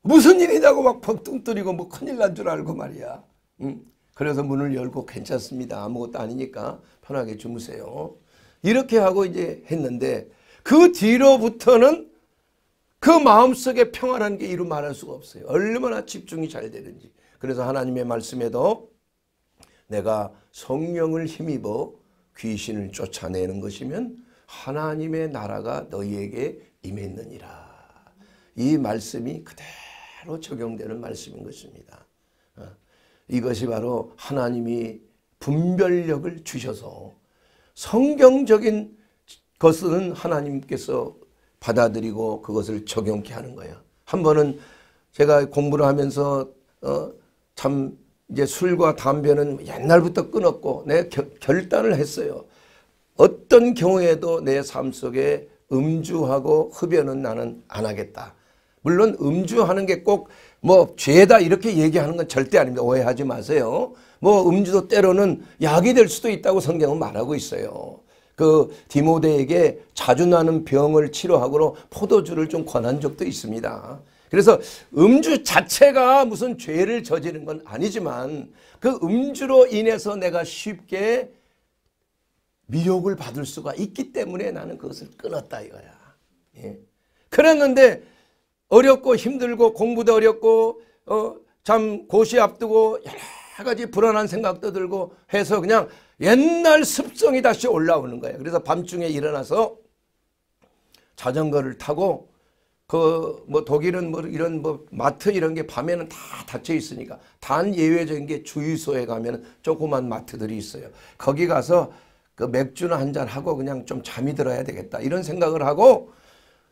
무슨 일이냐고 막 벅뚱뜨리고 뭐 큰일 난 줄 알고 말이야. 음, 그래서 문을 열고 괜찮습니다. 아무것도 아니니까 편하게 주무세요. 이렇게 하고 이제 했는데 그 뒤로부터는 그 마음속에 평안한 게 이루 말할 수가 없어요. 얼마나 집중이 잘 되는지. 그래서 하나님의 말씀에도 내가 성령을 힘입어 귀신을 쫓아내는 것이면 하나님의 나라가 너희에게 임했느니라. 이 말씀이 그대로 적용되는 말씀인 것입니다. 어? 이것이 바로 하나님이 분별력을 주셔서 성경적인 그것은 하나님께서 받아들이고 그것을 적용케 하는 거예요. 한 번은 제가 공부를 하면서 어, 참 이제 술과 담배는 옛날부터 끊었고 내 겨, 결단을 했어요. 어떤 경우에도 내 삶 속에 음주하고 흡연은 나는 안 하겠다. 물론 음주하는 게 꼭 뭐 죄다 이렇게 얘기하는 건 절대 아닙니다. 오해하지 마세요. 뭐 음주도 때로는 약이 될 수도 있다고 성경은 말하고 있어요. 그 디모데에게 자주 나는 병을 치료하고 포도주를 좀 권한 적도 있습니다. 그래서 음주 자체가 무슨 죄를 저지른 건 아니지만 그 음주로 인해서 내가 쉽게 미혹을 받을 수가 있기 때문에 나는 그것을 끊었다 이거야. 예. 그랬는데 어렵고 힘들고 공부도 어렵고 어, 참 고시 앞두고 여러 가지 불안한 생각도 들고 해서 그냥 옛날 습성이 다시 올라오는 거예요. 그래서 밤중에 일어나서 자전거를 타고 그 뭐 독일은 뭐 이런 뭐 마트 이런 게 밤에는 다 닫혀 있으니까 단 예외적인 게 주유소에 가면 조그만 마트들이 있어요. 거기 가서 그 맥주나 한잔 하고 그냥 좀 잠이 들어야 되겠다 이런 생각을 하고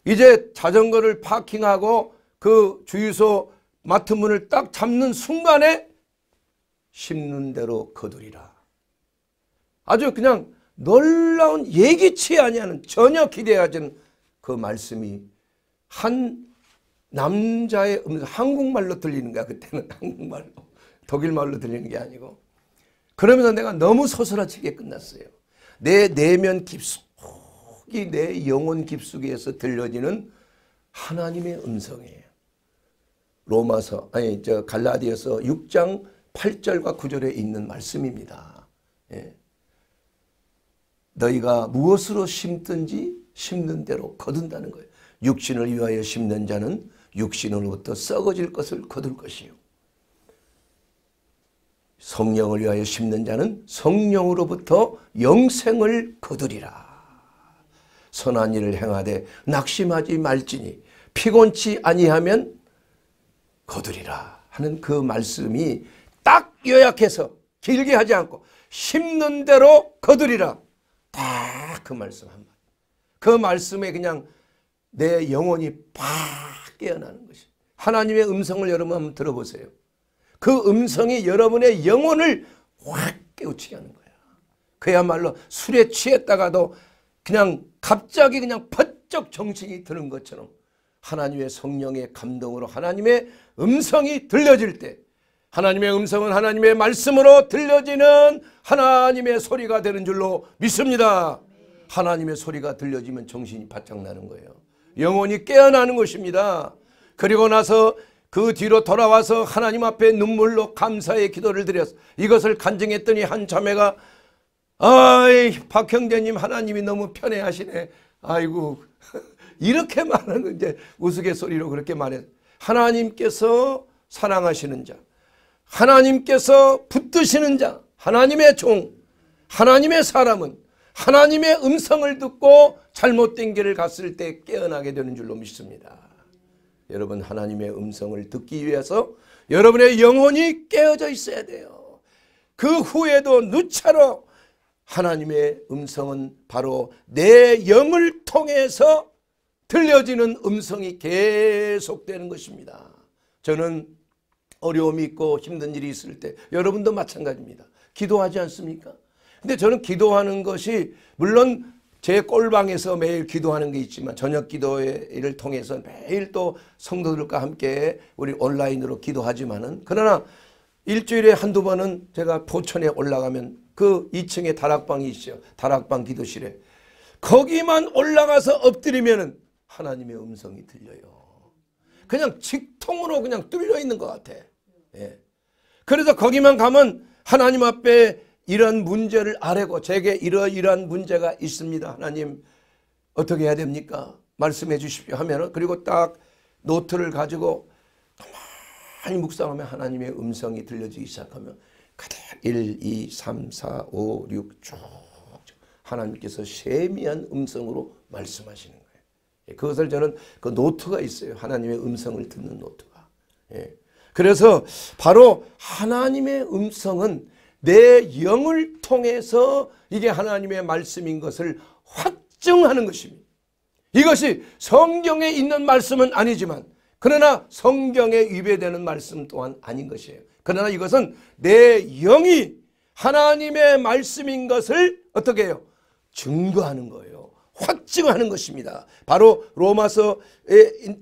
이제 자전거를 파킹하고 그 주유소 마트 문을 딱 잡는 순간에 심는 대로 거두리라. 아주 그냥 놀라운 예기치 아니하는 전혀 기대하지 않은 그 말씀이 한 남자의 음성 한국말로 들리는 거야 그때는 한국말로 독일말로 들리는 게 아니고 그러면서 내가 너무 서서라치게 끝났어요 내 내면 깊숙이 내 영혼 깊숙이에서 들려지는 하나님의 음성이에요 로마서 아니 저 갈라디아서 6장 8절과 9절에 있는 말씀입니다 예. 너희가 무엇으로 심든지 심는 대로 거둔다는 거예요. 육신을 위하여 심는 자는 육신으로부터 썩어질 것을 거둘 것이요. 성령을 위하여 심는 자는 성령으로부터 영생을 거두리라. 선한 일을 행하되 낙심하지 말지니 피곤치 아니하면 거두리라 하는 그 말씀이 딱 요약해서 길게 하지 않고 심는 대로 거두리라. 딱그 말씀 한마디. 그 말씀에 그냥 내 영혼이 팍 깨어나는 것이. 하나님의 음성을 여러분 한번 들어보세요. 그 음성이 여러분의 영혼을 확 깨우치게 하는 거야. 그야말로 술에 취했다가도 그냥 갑자기 그냥 번쩍 정신이 드는 것처럼 하나님의 성령의 감동으로 하나님의 음성이 들려질 때 하나님의 음성은 하나님의 말씀으로 들려지는 하나님의 소리가 되는 줄로 믿습니다. 하나님의 소리가 들려지면 정신이 바짝 나는 거예요. 영혼이 깨어나는 것입니다. 그리고 나서 그 뒤로 돌아와서 하나님 앞에 눈물로 감사의 기도를 드렸어. 이것을 간증했더니 한 자매가 아이 박형재님 하나님이 너무 편애하시네. 아이고 이렇게 말하는 이제 우스갯소리로 그렇게 말해. 하나님께서 사랑하시는 자 하나님께서 붙드시는 자, 하나님의 종, 하나님의 사람은 하나님의 음성을 듣고 잘못된 길을 갔을 때 깨어나게 되는 줄로 믿습니다. 여러분 하나님의 음성을 듣기 위해서 여러분의 영혼이 깨어져 있어야 돼요. 그 후에도 누차로 하나님의 음성은 바로 내 영을 통해서 들려지는 음성이 계속되는 것입니다. 저는 어려움이 있고 힘든 일이 있을 때 여러분도 마찬가지입니다. 기도하지 않습니까? 근데 저는 기도하는 것이 물론 제 꼴방에서 매일 기도하는 게 있지만 저녁 기도를 통해서 매일 또 성도들과 함께 우리 온라인으로 기도하지만은 그러나 일주일에 한두 번은 제가 포천에 올라가면 그 2층에 다락방이 있어요. 다락방 기도실에 거기만 올라가서 엎드리면은 하나님의 음성이 들려요. 그냥 직통으로 그냥 뚫려 있는 것 같아. 예. 그래서 거기만 가면 하나님 앞에 이런 문제를 아뢰고 제게 이러이러한 문제가 있습니다. 하나님 어떻게 해야 됩니까? 말씀해 주십시오 하면은 그리고 딱 노트를 가지고 가만히 묵상하면 하나님의 음성이 들려지기 시작하면 가다 1, 2, 3, 4, 5, 6 쭉 하나님께서 세미한 음성으로 말씀하시는 거예요. 예, 그것을 저는 그 노트가 있어요. 하나님의 음성을 듣는 노트가. 예. 그래서 바로 하나님의 음성은 내 영을 통해서 이게 하나님의 말씀인 것을 확증하는 것입니다. 이것이 성경에 있는 말씀은 아니지만 그러나 성경에 위배되는 말씀 또한 아닌 것이에요. 그러나 이것은 내 영이 하나님의 말씀인 것을 어떻게 해요? 증거하는 거예요. 확증하는 것입니다. 바로 로마서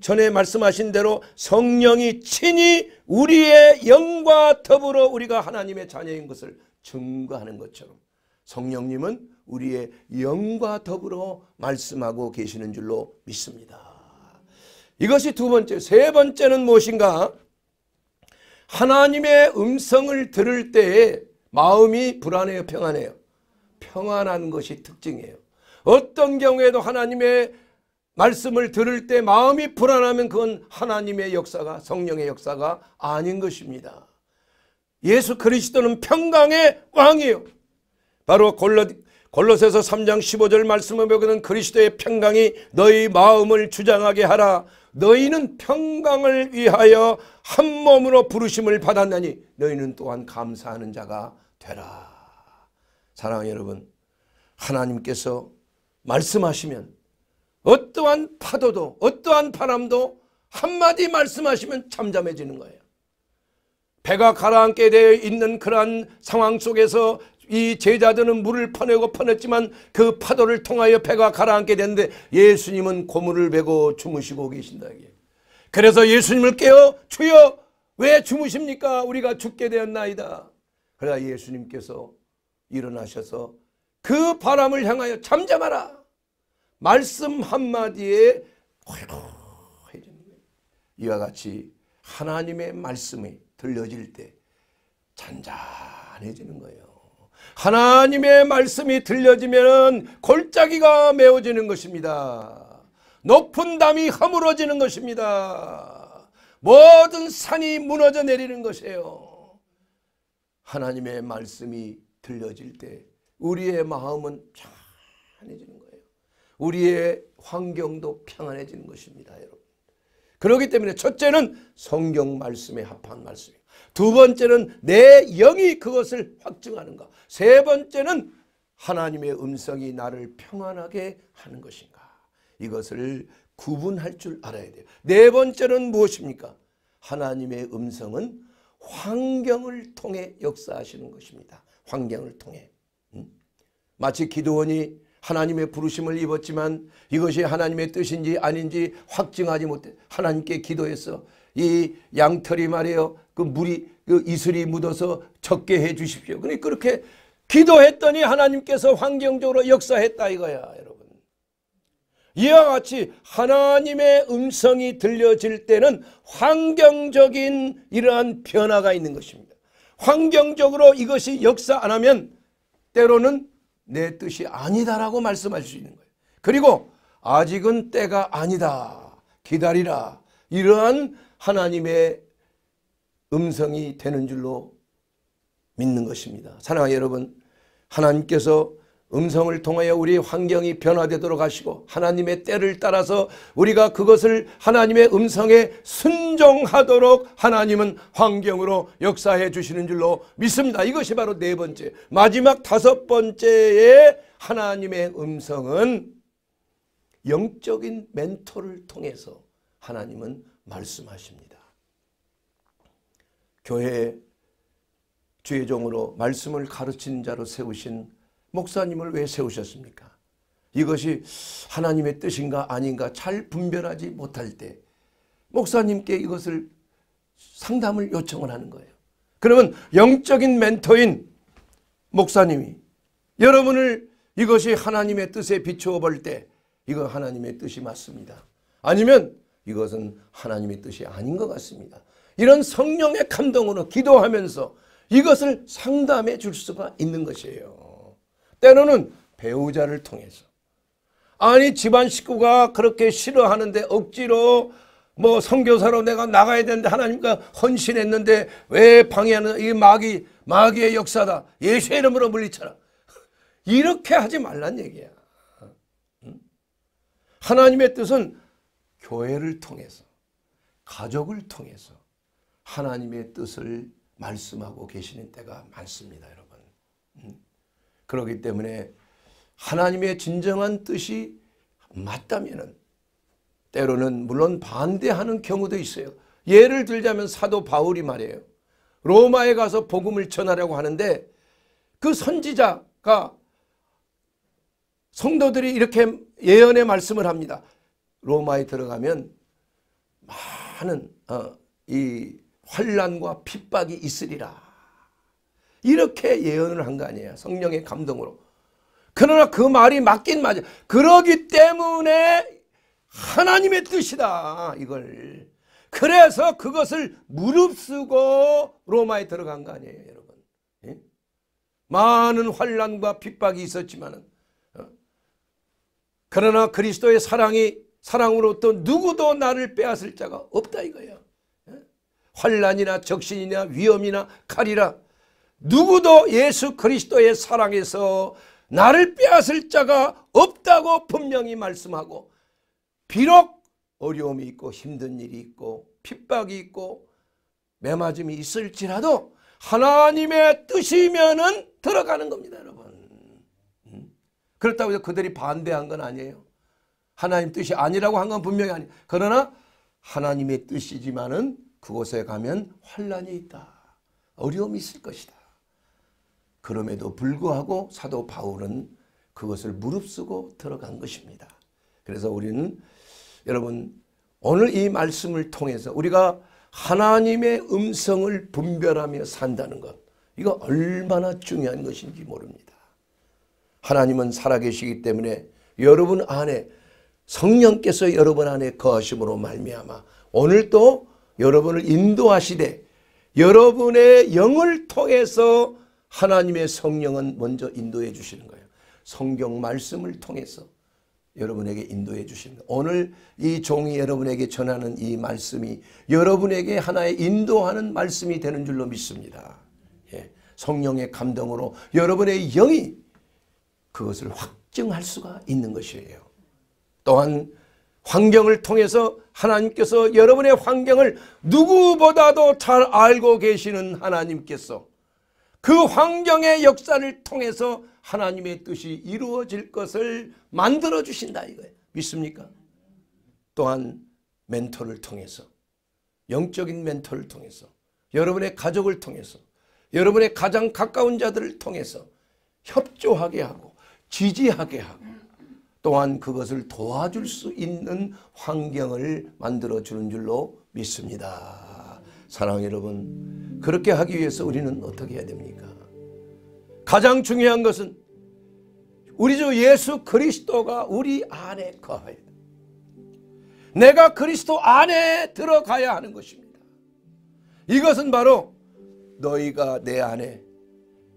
전에 말씀하신 대로 성령이 친히 우리의 영과 더불어 우리가 하나님의 자녀인 것을 증거하는 것처럼 성령님은 우리의 영과 더불어 말씀하고 계시는 줄로 믿습니다. 이것이 두 번째, 세 번째는 무엇인가? 하나님의 음성을 들을 때에 마음이 불안해요, 평안해요? 평안한 것이 특징이에요. 어떤 경우에도 하나님의 말씀을 들을 때 마음이 불안하면 그건 하나님의 역사가 성령의 역사가 아닌 것입니다. 예수 그리스도는 평강의 왕이요. 바로 골로, 골로새서 3장 15절 말씀을 보고는 그리스도의 평강이 너희 마음을 주장하게 하라. 너희는 평강을 위하여 한 몸으로 부르심을 받았나니 너희는 또한 감사하는 자가 되라. 사랑하는 여러분, 하나님께서 말씀하시면 어떠한 파도도 어떠한 바람도 한마디 말씀하시면 잠잠해지는 거예요. 배가 가라앉게 되어 있는 그러한 상황 속에서 이 제자들은 물을 퍼내고 퍼냈지만 그 파도를 통하여 배가 가라앉게 되는데 예수님은 고무를 베고 주무시고 계신다. 그래서 예수님을 깨어 주여 왜 주무십니까? 우리가 죽게 되었나이다. 그러나 예수님께서 일어나셔서 그 바람을 향하여 잠잠하라. 말씀 한마디에 고요해지는 이와 같이 하나님의 말씀이 들려질 때 잔잔해지는 거예요. 하나님의 말씀이 들려지면 골짜기가 메워지는 것입니다. 높은 담이 허물어지는 것입니다. 모든 산이 무너져 내리는 것이에요. 하나님의 말씀이 들려질 때 우리의 마음은 평안해지는 거예요. 우리의 환경도 평안해지는 것입니다. 여러분. 그렇기 때문에 첫째는 성경 말씀에 합한 말씀. 두 번째는 내 영이 그것을 확증하는가. 세 번째는 하나님의 음성이 나를 평안하게 하는 것인가. 이것을 구분할 줄 알아야 돼요. 네 번째는 무엇입니까? 하나님의 음성은 환경을 통해 역사하시는 것입니다. 환경을 통해. 마치 기도원이 하나님의 부르심을 입었지만 이것이 하나님의 뜻인지 아닌지 확증하지 못해 하나님께 기도했어이 양털이 말이에요. 그 물이 그 이슬이 묻어서 적게 해 주십시오. 그러니 그렇게 기도했더니 하나님께서 환경적으로 역사했다 이거야 여러분. 이와 같이 하나님의 음성이 들려질 때는 환경적인 이러한 변화가 있는 것입니다. 환경적으로 이것이 역사 안 하면 때로는 내 뜻이 아니다라고 말씀할 수 있는 거예요. 그리고 아직은 때가 아니다. 기다리라. 이러한 하나님의 음성이 되는 줄로 믿는 것입니다. 사랑하는 여러분, 하나님께서 음성을 통하여 우리 환경이 변화되도록 하시고 하나님의 때를 따라서 우리가 그것을 하나님의 음성에 순종하도록 하나님은 환경으로 역사해 주시는 줄로 믿습니다. 이것이 바로 네 번째 마지막 다섯 번째의 하나님의 음성은 영적인 멘토를 통해서 하나님은 말씀하십니다. 교회의 주의종으로 말씀을 가르치 자로 세우신 목사님을 왜 세우셨습니까? 이것이 하나님의 뜻인가 아닌가 잘 분별하지 못할 때 목사님께 이것을 상담을 요청을 하는 거예요. 그러면 영적인 멘토인 목사님이 여러분을 이것이 하나님의 뜻에 비추어 볼 때 이거 하나님의 뜻이 맞습니다. 아니면 이것은 하나님의 뜻이 아닌 것 같습니다. 이런 성령의 감동으로 기도하면서 이것을 상담해 줄 수가 있는 것이에요. 때로는 배우자를 통해서. 아니 집안 식구가 그렇게 싫어하는데 억지로 뭐성교사로 내가 나가야 되는데 하나님과 헌신했는데 왜 방해하는 이 마귀 마귀의 역사다. 예수의 이름으로 물리쳐라. 이렇게 하지 말란 얘기야. 하나님의 뜻은 교회를 통해서 가족을 통해서 하나님의 뜻을 말씀하고 계시는 때가 많습니다. 여러분. 그렇기 때문에 하나님의 진정한 뜻이 맞다면 때로는 물론 반대하는 경우도 있어요. 예를 들자면 사도 바울이 말이에요. 로마에 가서 복음을 전하려고 하는데 그 선지자가 성도들이 이렇게 예언의 말씀을 합니다. 로마에 들어가면 많은 어, 이 환란과 핍박이 있으리라. 이렇게 예언을 한 거 아니에요. 성령의 감동으로. 그러나 그 말이 맞긴 맞아. 그러기 때문에 하나님의 뜻이다. 이걸. 그래서 그것을 무릅쓰고 로마에 들어간 거 아니에요, 여러분. 예? 많은 환란과 핍박이 있었지만은 어? 그러나 그리스도의 사랑이 사랑으로부터 누구도 나를 빼앗을 자가 없다 이거예요. 예? 환란이나 적신이나 위험이나 칼이라 누구도 예수 그리스도의 사랑에서 나를 빼앗을 자가 없다고 분명히 말씀하고 비록 어려움이 있고 힘든 일이 있고 핍박이 있고 매맞음이 있을지라도 하나님의 뜻이면은 들어가는 겁니다 여러분 그렇다고 해서 그들이 반대한 건 아니에요 하나님 뜻이 아니라고 한 건 분명히 아니에요 그러나 하나님의 뜻이지만은 그곳에 가면 환란이 있다 어려움이 있을 것이다 그럼에도 불구하고 사도 바울은 그것을 무릅쓰고 들어간 것입니다. 그래서 우리는 여러분 오늘 이 말씀을 통해서 우리가 하나님의 음성을 분별하며 산다는 것 이거 얼마나 중요한 것인지 모릅니다. 하나님은 살아계시기 때문에 여러분 안에 성령께서 여러분 안에 거하심으로 말미암아 오늘도 여러분을 인도하시되 여러분의 영을 통해서 하나님의 성령은 먼저 인도해 주시는 거예요. 성경 말씀을 통해서 여러분에게 인도해 주시는 거예요. 오늘 이 종이 여러분에게 전하는 이 말씀이 여러분에게 하나의 인도하는 말씀이 되는 줄로 믿습니다. 예. 성령의 감동으로 여러분의 영이 그것을 확증할 수가 있는 것이에요. 또한 환경을 통해서 하나님께서 여러분의 환경을 누구보다도 잘 알고 계시는 하나님께서 그 환경의 역사를 통해서 하나님의 뜻이 이루어질 것을 만들어 주신다 이거예요. 믿습니까? 또한 멘토를 통해서 영적인 멘토를 통해서 여러분의 가족을 통해서 여러분의 가장 가까운 자들을 통해서 협조하게 하고 지지하게 하고 또한 그것을 도와줄 수 있는 환경을 만들어주는 줄로 믿습니다. 사랑 여러분 그렇게 하기 위해서 우리는 어떻게 해야 됩니까? 가장 중요한 것은 우리 주 예수 그리스도가 우리 안에 거하여 내가 그리스도 안에 들어가야 하는 것입니다. 이것은 바로 너희가 내 안에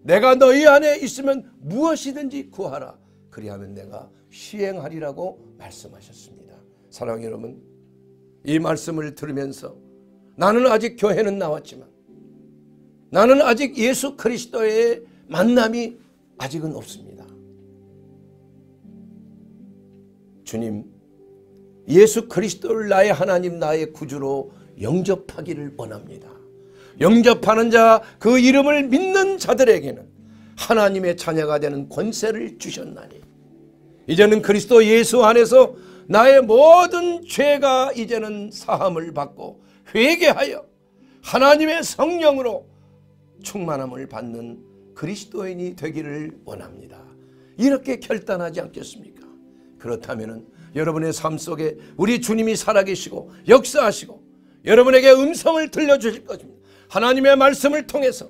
내가 너희 안에 있으면 무엇이든지 구하라. 그리하면 내가 시행하리라고 말씀하셨습니다. 사랑 여러분, 이 말씀을 들으면서 나는 아직 교회는 나왔지만 나는 아직 예수 그리스도의 만남이 아직은 없습니다. 주님, 예수 그리스도를 나의 하나님 나의 구주로 영접하기를 원합니다. 영접하는 자, 그 이름을 믿는 자들에게는 하나님의 자녀가 되는 권세를 주셨나니 이제는 그리스도 예수 안에서 나의 모든 죄가 이제는 사함을 받고 회개하여 하나님의 성령으로 충만함을 받는 그리스도인이 되기를 원합니다. 이렇게 결단하지 않겠습니까? 그렇다면 여러분의 삶 속에 우리 주님이 살아계시고 역사하시고 여러분에게 음성을 들려주실 것입니다. 하나님의 말씀을 통해서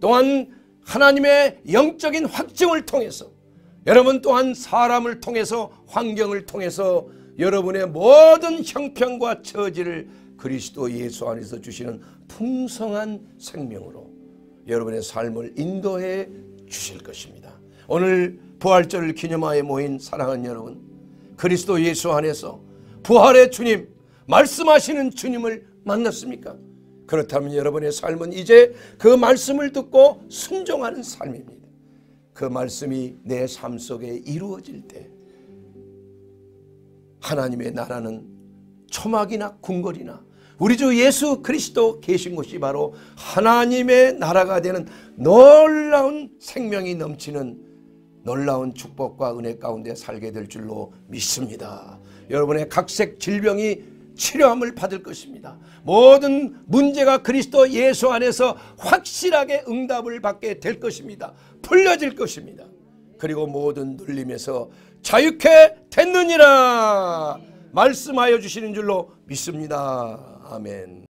또한 하나님의 영적인 확증을 통해서 여러분 또한 사람을 통해서 환경을 통해서 여러분의 모든 형편과 처지를 그리스도 예수 안에서 주시는 풍성한 생명으로 여러분의 삶을 인도해 주실 것입니다. 오늘 부활절을 기념하여 모인 사랑하는 여러분, 그리스도 예수 안에서 부활의 주님, 말씀하시는 주님을 만났습니까? 그렇다면 여러분의 삶은 이제 그 말씀을 듣고 순종하는 삶입니다. 그 말씀이 내 삶 속에 이루어질 때 하나님의 나라는 초막이나 궁궐이나 우리 주 예수 그리스도 계신 곳이 바로 하나님의 나라가 되는 놀라운 생명이 넘치는 놀라운 축복과 은혜 가운데 살게 될 줄로 믿습니다. 여러분의 각색 질병이 치료함을 받을 것입니다. 모든 문제가 그리스도 예수 안에서 확실하게 응답을 받게 될 것입니다. 풀려질 것입니다. 그리고 모든 눌림에서 자유케 됐느니라 말씀하여 주시는 줄로 믿습니다. 아멘.